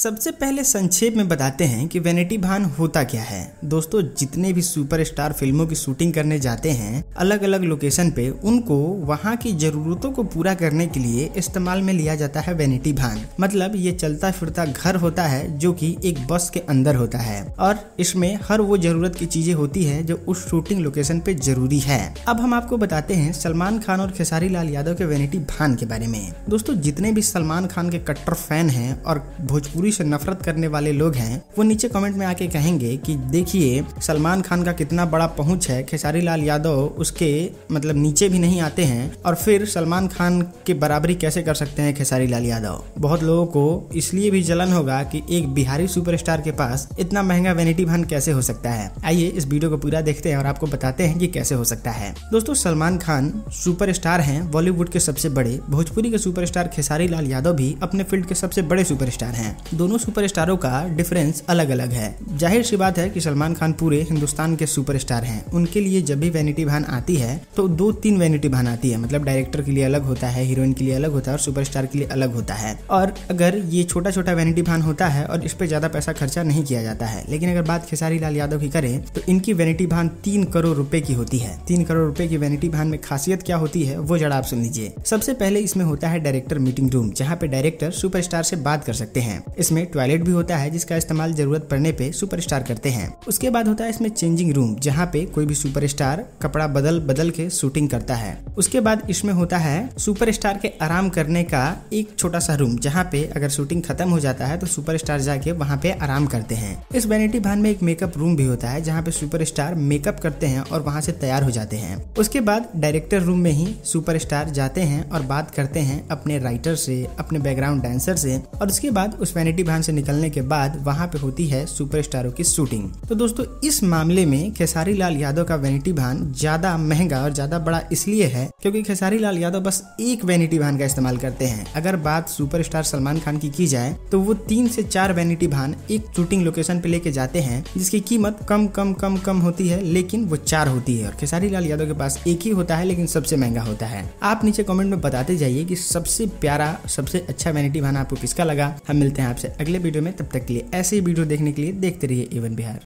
सबसे पहले संक्षेप में बताते हैं कि वेनेटी भान होता क्या है दोस्तों जितने भी सुपरस्टार फिल्मों की शूटिंग करने जाते हैं अलग अलग लोकेशन पे उनको वहाँ की जरूरतों को पूरा करने के लिए इस्तेमाल में लिया जाता है वेनिटी भान मतलब ये चलता फिरता घर होता है जो कि एक बस के अंदर होता है और इसमें हर वो जरूरत की चीजें होती है जो उस शूटिंग लोकेशन पे जरूरी है अब हम आपको बताते हैं सलमान खान और खेसारी लाल यादव के वेनेटी भान के बारे में दोस्तों जितने भी सलमान खान के कट्टर फैन है और भोजपुर बुरी से नफरत करने वाले लोग हैं वो नीचे कमेंट में आके कहेंगे कि देखिए सलमान खान का कितना बड़ा पहुंच है खेसारी लाल यादव उसके मतलब नीचे भी नहीं आते हैं और फिर सलमान खान के बराबरी कैसे कर सकते हैं खेसारी लाल यादव बहुत लोगों को इसलिए भी जलन होगा कि एक बिहारी सुपरस्टार के पास इतना महंगा वेनिटी भान कैसे हो सकता है आइए इस वीडियो को पूरा देखते हैं और आपको बताते हैं कि कैसे हो सकता है दोस्तों सलमान खान सुपरस्टार हैं बॉलीवुड के सबसे बड़े भोजपुरी के सुपरस्टार खेसारी लाल यादव भी अपने फील्ड के सबसे बड़े सुपरस्टार हैं दोनों सुपरस्टारों का डिफरेंस अलग अलग है जाहिर सी बात है कि सलमान खान पूरे हिंदुस्तान के सुपरस्टार हैं उनके लिए जब भी वैनिटी भान आती है तो दो तीन वैनिटी भान आती है मतलब डायरेक्टर के लिए अलग होता है हीरोइन के लिए अलग होता है और सुपरस्टार के लिए अलग होता है और अगर ये छोटा छोटा वैनिटी भान होता है और इस पर ज्यादा पैसा खर्चा नहीं किया जाता है लेकिन अगर बात खेसारी लाल यादव की करें तो इनकी वैनिटी भान तीन करोड़ रुपए की होती है तीन करोड़ रुपए की वैनिटी भान में खासियत क्या होती है वो जरा आप सुन लीजिए सबसे पहले इसमें होता है डायरेक्टर मीटिंग रूम जहाँ पे डायरेक्टर सुपरस्टार से बात कर सकते हैं इसमें टॉयलेट भी होता है जिसका इस्तेमाल जरूरत पड़ने पे सुपरस्टार करते हैं उसके बाद होता है इसमें चेंजिंग रूम जहाँ पे कोई भी सुपरस्टार कपड़ा बदल बदल के शूटिंग करता है उसके बाद इसमें होता है सुपरस्टार के आराम करने का एक छोटा सा रूम जहाँ पे अगर शूटिंग खत्म हो जाता है तो सुपरस्टार जाके वहाँ पे आराम करते हैं इस वैनिटी भान में एक मेकअप रूम भी होता है जहाँ पे सुपरस्टार मेकअप करते हैं और वहाँ से तैयार हो जाते हैं उसके बाद डायरेक्टर रूम में ही सुपरस्टार जाते हैं और बात करते हैं अपने राइटर से अपने बैकग्राउंड डांसर से और उसके बाद उस वैनिटी नेटिव भान से निकलने के बाद वहाँ पे होती है सुपरस्टारों की शूटिंग तो दोस्तों इस मामले में खेसारी लाल यादव का वैनिटी भान ज्यादा महंगा और ज्यादा बड़ा इसलिए है क्योंकि खेसारी लाल यादव बस एक वैनिटी भान का इस्तेमाल करते हैं अगर बात सुपर सलमान खान की की जाए तो वो तीन से चार वैनिटी भान एक शूटिंग लोकेशन पे लेके जाते हैं जिसकी कीमत कम कम कम कम होती है लेकिन वो चार होती है और खेसारी लाल यादव के पास एक ही होता है लेकिन सबसे महंगा होता है आप नीचे कमेंट में बताते जाइए की सबसे प्यारा सबसे अच्छा वैनिटी भान आपको किसका लगा हम मिलते हैं आपसे आपसे अगले वीडियो में तब तक के लिए ऐसे ही वीडियो देखने के लिए देखते रहिए इवन बिहार